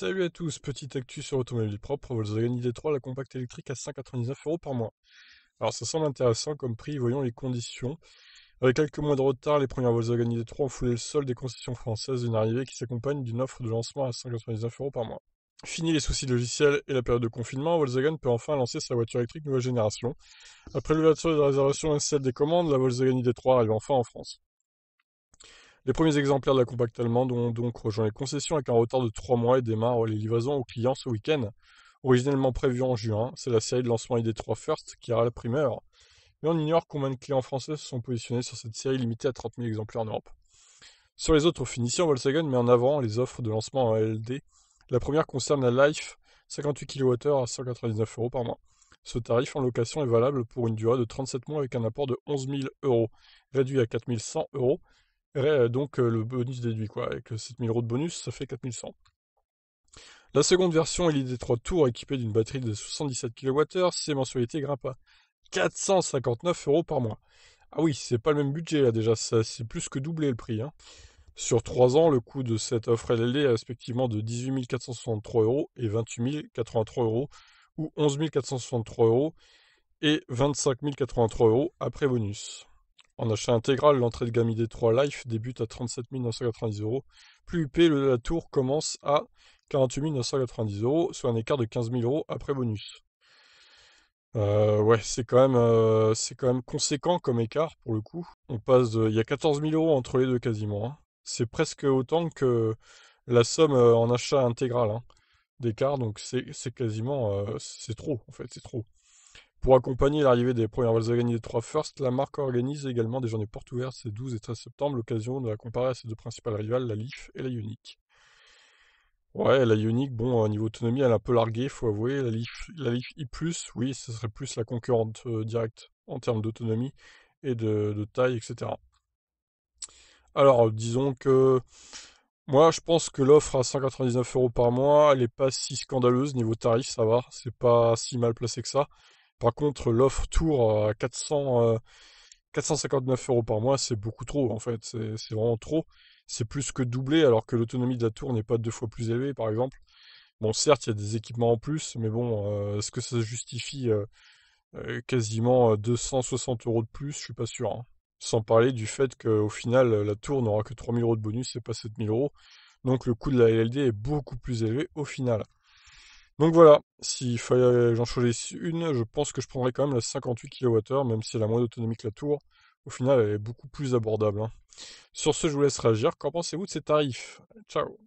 Salut à tous, petite actu sur automobile propre, Volkswagen ID3, la compacte électrique à 199 euros par mois. Alors ça semble intéressant comme prix, voyons les conditions. Avec quelques mois de retard, les premières Volkswagen ID3 ont foulé le sol des concessions françaises d'une arrivée qui s'accompagne d'une offre de lancement à 199 euros par mois. Fini les soucis logiciels et la période de confinement, Volkswagen peut enfin lancer sa voiture électrique nouvelle génération. Après l'ouverture des réservations et celle des commandes, la Volkswagen ID3 arrive enfin en France. Les premiers exemplaires de la compacte allemande ont donc rejoint les concessions avec un retard de 3 mois et démarrent les livraisons aux clients ce week-end. Originellement prévu en juin, c'est la série de lancement ID3 First qui aura la primeur. Mais on ignore combien de clients français se sont positionnés sur cette série limitée à 30 000 exemplaires en Europe. Sur les autres finitions, Volkswagen met en avant les offres de lancement en LD. La première concerne la Life 58 kWh à 199 euros par mois. Ce tarif en location est valable pour une durée de 37 mois avec un apport de 11 000 euros, réduit à 4 100 euros euh, donc euh, le bonus déduit quoi. Avec 7000 euros de bonus, ça fait 4100. La seconde version, est des trois tours équipée d'une batterie de 77 kWh, ses mensualités grimpent à 459 euros par mois. Ah oui, c'est pas le même budget là déjà, c'est plus que doublé le prix. Hein. Sur 3 ans, le coût de cette offre LLD est respectivement de 18 463 euros et 28 083 euros, ou 11 463 euros et 25 083 euros après bonus. En achat intégral, l'entrée de gamme ID3 Life débute à 37 990 euros. Plus UP, la Tour commence à 48 990 euros, soit un écart de 15 000 euros après bonus. Euh, ouais, c'est quand même euh, c'est quand même conséquent comme écart pour le coup. On passe il y a 14 000 euros entre les deux quasiment. Hein. C'est presque autant que la somme euh, en achat intégral hein, d'écart, donc c'est quasiment c'est trop en fait, c'est trop. Pour accompagner l'arrivée des premières Volkswagen à gagner des 3 first, la marque organise également des journées portes ouvertes ces 12 et 13 septembre, l'occasion de la comparer à ses deux principales rivales, la Leaf et la Unique. Ouais, la Unique, bon, niveau autonomie, elle est un peu larguée, faut avouer. La Leaf, la Leaf I+, e oui, ce serait plus la concurrente euh, directe en termes d'autonomie et de, de, taille, etc. Alors, disons que moi, je pense que l'offre à 199 euros par mois, elle n'est pas si scandaleuse niveau tarif, ça va, c'est pas si mal placé que ça. Par contre, l'offre Tour à 400, 459 euh, euros par mois, c'est beaucoup trop en fait. C'est vraiment trop. C'est plus que doublé alors que l'autonomie de la Tour n'est pas deux fois plus élevée par exemple. Bon, certes, il y a des équipements en plus, mais bon, euh, est-ce que ça justifie euh, quasiment 260 euros de plus Je suis pas sûr. Hein. Sans parler du fait qu'au final, la Tour n'aura que 3000 euros de bonus et pas 7000 euros. Donc le coût de la LLD est beaucoup plus élevé au final. Donc voilà, s'il fallait euh, j'en choisisse une, je pense que je prendrais quand même la 58 kWh, même si elle a moins d'autonomie que la tour. Au final, elle est beaucoup plus abordable. Hein. Sur ce, je vous laisse réagir. Qu'en pensez-vous de ces tarifs Ciao